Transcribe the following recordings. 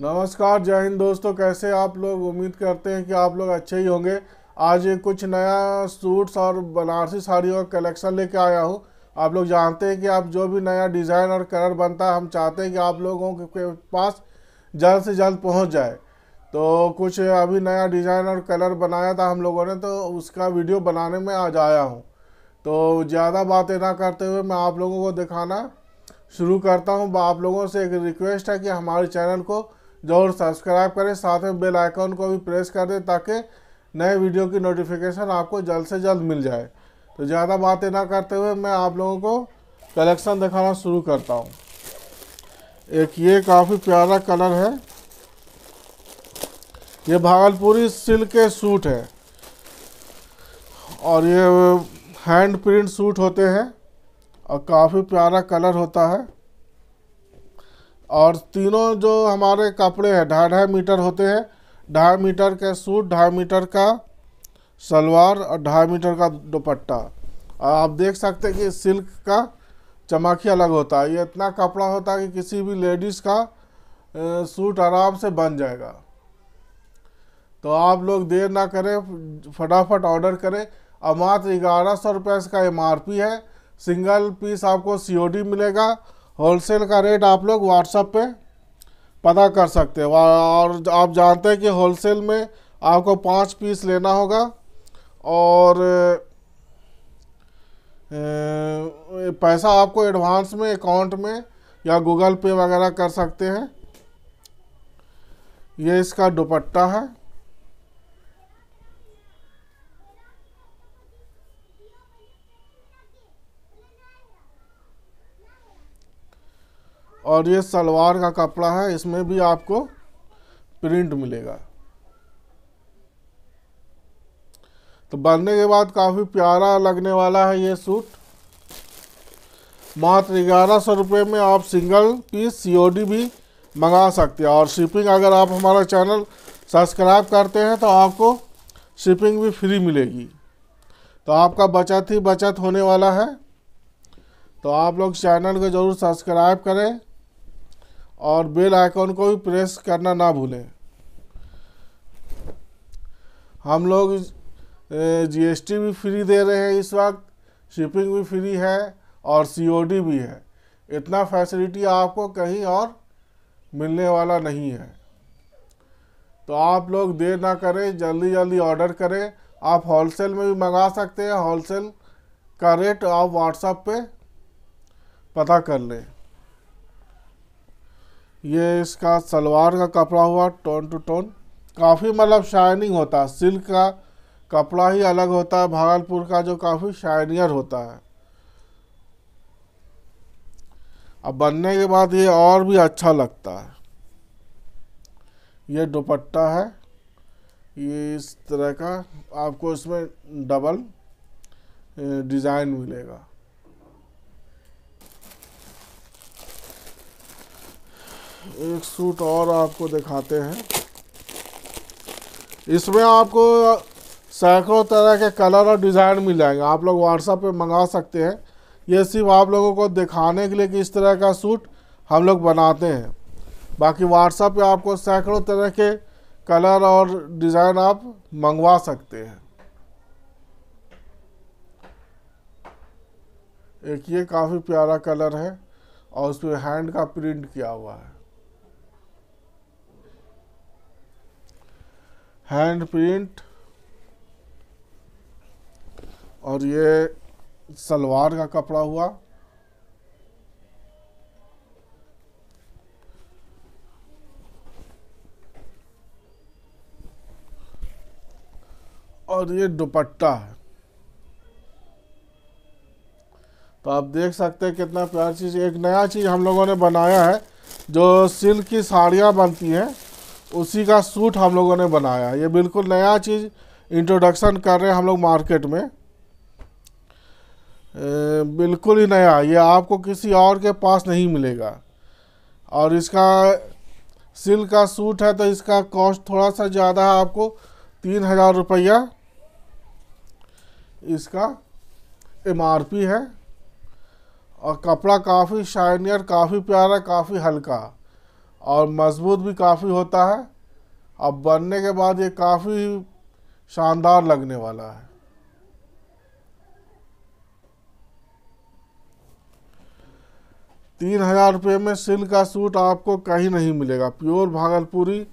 नमस्कार जय हिंद दोस्तों कैसे आप लोग उम्मीद करते हैं कि आप लोग अच्छे ही होंगे आज कुछ नया सूट्स और बनारसी साड़ियों का कलेक्शन लेके आया हूँ आप लोग जानते हैं कि आप जो भी नया डिज़ाइन और कलर बनता है हम चाहते हैं कि आप लोगों के पास जल्द से जल्द पहुँच जाए तो कुछ अभी नया डिज़ाइन और कलर बनाया था हम लोगों ने तो उसका वीडियो बनाने में आज आया हूँ तो ज़्यादा बातें ना करते हुए मैं आप लोगों को दिखाना शुरू करता हूँ आप लोगों से एक रिक्वेस्ट है कि हमारे चैनल को जरूर सब्सक्राइब करें साथ में बेल आइकन को भी प्रेस कर दें ताकि नए वीडियो की नोटिफिकेशन आपको जल्द से जल्द मिल जाए तो ज़्यादा बातें ना करते हुए मैं आप लोगों को कलेक्शन दिखाना शुरू करता हूँ एक ये काफ़ी प्यारा कलर है ये भागलपुरी सिल्क के सूट है और ये हैंड प्रिंट सूट होते हैं और काफ़ी प्यारा कलर होता है और तीनों जो हमारे कपड़े हैं ढाई ढाई मीटर होते हैं ढाई मीटर के सूट ढाई मीटर का सलवार और ढाई मीटर का दुपट्टा आप देख सकते हैं कि सिल्क का ही अलग होता है ये इतना कपड़ा होता है कि किसी भी लेडीज़ का सूट आराम से बन जाएगा तो आप लोग देर ना करें फटाफट ऑर्डर करें और मात्र ग्यारह सौ रुपये इसका एम है सिंगल पीस आपको सी मिलेगा होलसेल का रेट आप लोग व्हाट्सअप पे पता कर सकते हैं और आप जानते हैं कि होलसेल में आपको पाँच पीस लेना होगा और पैसा आपको एडवांस में अकाउंट में या गूगल पे वगैरह कर सकते हैं ये इसका दुपट्टा है और ये सलवार का कपड़ा है इसमें भी आपको प्रिंट मिलेगा तो बनने के बाद काफ़ी प्यारा लगने वाला है ये सूट मात्र ग्यारह सौ रुपये में आप सिंगल पीस सीओडी भी मंगा सकते हैं और शिपिंग अगर आप हमारा चैनल सब्सक्राइब करते हैं तो आपको शिपिंग भी फ्री मिलेगी तो आपका बचत ही बचत होने वाला है तो आप लोग चैनल को ज़रूर सब्सक्राइब करें और बेल आइकॉन को भी प्रेस करना ना भूलें हम लोग जीएसटी भी फ्री दे रहे हैं इस वक्त शिपिंग भी फ्री है और सीओडी भी है इतना फैसिलिटी आपको कहीं और मिलने वाला नहीं है तो आप लोग देर ना करें जल्दी जल्दी ऑर्डर करें आप होलसेल में भी मंगा सकते हैं होलसेल का रेट आप व्हाट्सएप पे पता कर लें ये इसका सलवार का कपड़ा हुआ टोन टू टोन काफ़ी मतलब शाइनिंग होता है सिल्क का कपड़ा ही अलग होता है भागलपुर का जो काफ़ी शाइनियर होता है अब बनने के बाद ये और भी अच्छा लगता है ये दुपट्टा है ये इस तरह का आपको इसमें डबल डिज़ाइन मिलेगा एक सूट और आपको दिखाते हैं इसमें आपको सैकड़ों तरह के कलर और डिज़ाइन मिल जाएंगे आप लोग व्हाट्सएप पे मंगा सकते हैं ये सिर्फ आप लोगों को दिखाने के लिए कि इस तरह का सूट हम लोग बनाते हैं बाकी व्हाट्सएप पे आपको सैकड़ों तरह के कलर और डिज़ाइन आप मंगवा सकते हैं एक ये काफ़ी प्यारा कलर है और उस पर हैंड का प्रिंट किया हुआ है हैंड प्रिंट और ये सलवार का कपड़ा हुआ और ये दुपट्टा है तो आप देख सकते हैं कितना प्यार चीज़ एक नया चीज़ हम लोगों ने बनाया है जो सिल्क की साड़ियाँ बनती हैं उसी का सूट हम लोगों ने बनाया ये बिल्कुल नया चीज़ इंट्रोडक्शन कर रहे हैं हम लोग मार्केट में बिल्कुल ही नया ये आपको किसी और के पास नहीं मिलेगा और इसका सिल्क का सूट है तो इसका कॉस्ट थोड़ा सा ज़्यादा है आपको तीन हज़ार रुपया इसका एमआरपी है और कपड़ा काफ़ी शाइनियर काफ़ी प्यारा काफ़ी हल्का और मजबूत भी काफ़ी होता है अब बनने के बाद ये काफ़ी शानदार लगने वाला है तीन हज़ार रुपये में सिल्क का सूट आपको कहीं नहीं मिलेगा प्योर भागलपुरी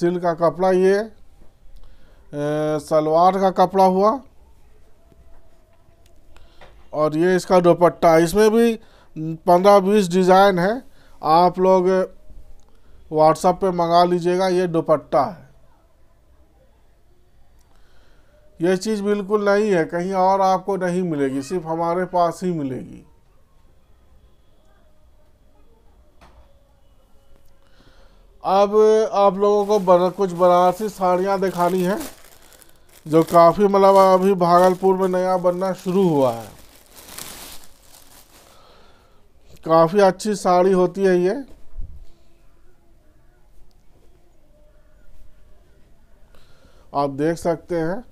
सिल्क का कपड़ा ये सलवार का कपड़ा हुआ और ये इसका दुपट्टा इसमें भी पंद्रह बीस डिज़ाइन है आप लोग व्हाट्सएप पे मंगा लीजिएगा ये दुपट्टा है ये चीज़ बिल्कुल नहीं है कहीं और आपको नहीं मिलेगी सिर्फ हमारे पास ही मिलेगी अब आप लोगों को बना, कुछ बनारसी साड़ियाँ दिखानी है जो काफ़ी मतलब अभी भागलपुर में नया बनना शुरू हुआ है काफ़ी अच्छी साड़ी होती है ये आप देख सकते हैं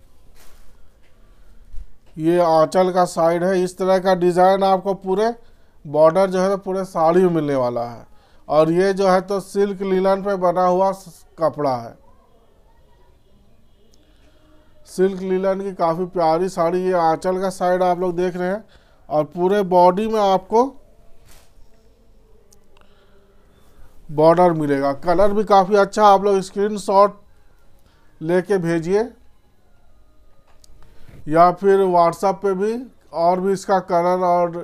ये आंचल का साइड है इस तरह का डिज़ाइन आपको पूरे बॉर्डर जो है तो पूरे साड़ी में मिलने वाला है और ये जो है तो सिल्क लीलन पे बना हुआ कपड़ा है सिल्क लीलन की काफ़ी प्यारी साड़ी ये आंचल का साइड आप लोग देख रहे हैं और पूरे बॉडी में आपको बॉर्डर मिलेगा कलर भी काफ़ी अच्छा आप लोग स्क्रीन शॉट लेके भेजिए या फिर व्हाट्सएप पे भी और भी इसका कलर और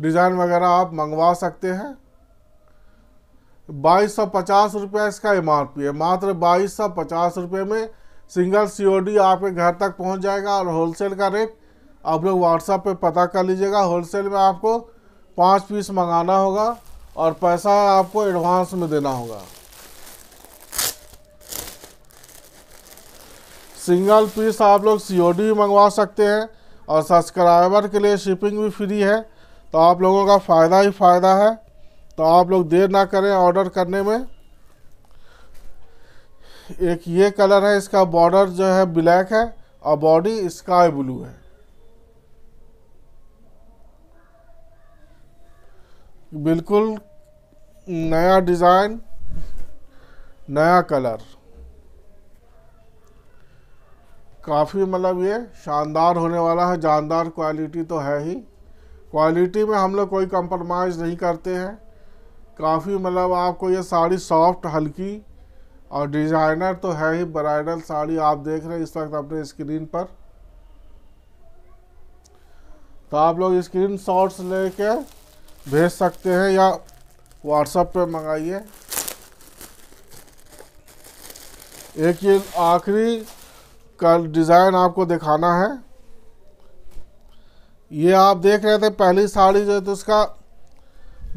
डिज़ाइन वगैरह आप मंगवा सकते हैं बाईस सौ पचास रुपये इसका एम आर पी है मात्र बाईस सौ पचास रुपये में सिंगल सी ओ डी आपके घर तक पहुंच जाएगा और होलसेल का रेट आप लोग व्हाट्सएप पे पता कर लीजिएगा होलसेल में आपको पाँच पीस मंगाना होगा और पैसा आपको एडवांस में देना होगा सिंगल पीस आप लोग सीओडी भी मंगवा सकते हैं और सब्सक्राइबर के लिए शिपिंग भी फ्री है तो आप लोगों का फ़ायदा ही फ़ायदा है तो आप लोग देर ना करें ऑर्डर करने में एक ये कलर है इसका बॉर्डर जो है ब्लैक है और बॉडी स्काई ब्लू है बिल्कुल नया डिज़ाइन नया कलर काफ़ी मतलब ये शानदार होने वाला है जानदार क्वालिटी तो है ही क्वालिटी में हम लोग कोई कंप्रोमाइज़ नहीं करते हैं काफ़ी मतलब आपको ये साड़ी सॉफ्ट हल्की और डिज़ाइनर तो है ही ब्राइडल साड़ी आप देख रहे हैं इस वक्त अपने स्क्रीन पर तो आप लोग स्क्रीन शॉट्स ले कर भेज सकते हैं या व्हाट्सएप पे मंगाइए एक ये आखिरी का डिज़ाइन आपको दिखाना है ये आप देख रहे थे पहली साड़ी जो थी उसका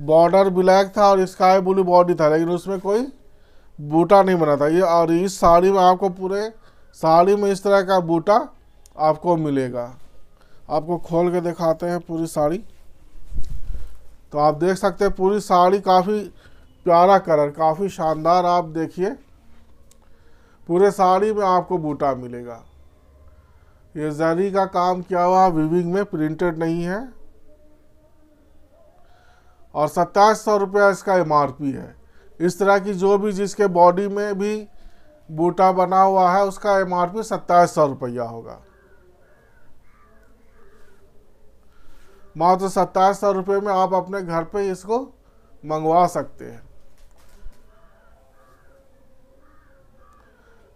बॉर्डर ब्लैक था और स्काई ब्लू बॉडी था लेकिन उसमें कोई बूटा नहीं बना था ये और इस साड़ी में आपको पूरे साड़ी में इस तरह का बूटा आपको मिलेगा आपको खोल के दिखाते हैं पूरी साड़ी तो आप देख सकते हैं पूरी साड़ी काफ़ी प्यारा कलर काफ़ी शानदार आप देखिए पूरे साड़ी में आपको बूटा मिलेगा ये जरी का काम किया हुआ विविंग में प्रिंटेड नहीं है और सत्ताईस सौ रुपया इसका एम है इस तरह की जो भी जिसके बॉडी में भी बूटा बना हुआ है उसका एम आर पी सत्ताईस सौ रुपया होगा मात्र सत्ताईस सौ रुपये में आप अपने घर पे इसको मंगवा सकते हैं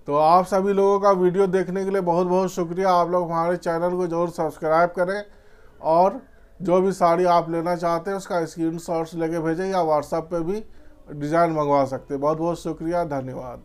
तो आप सभी लोगों का वीडियो देखने के लिए बहुत बहुत शुक्रिया आप लोग हमारे चैनल को ज़रूर सब्सक्राइब करें और जो भी साड़ी आप लेना चाहते हैं उसका स्क्रीन शॉट्स लेके भेजें या व्हाट्सएप पे भी डिज़ाइन मंगवा सकते हैं बहुत बहुत शुक्रिया धन्यवाद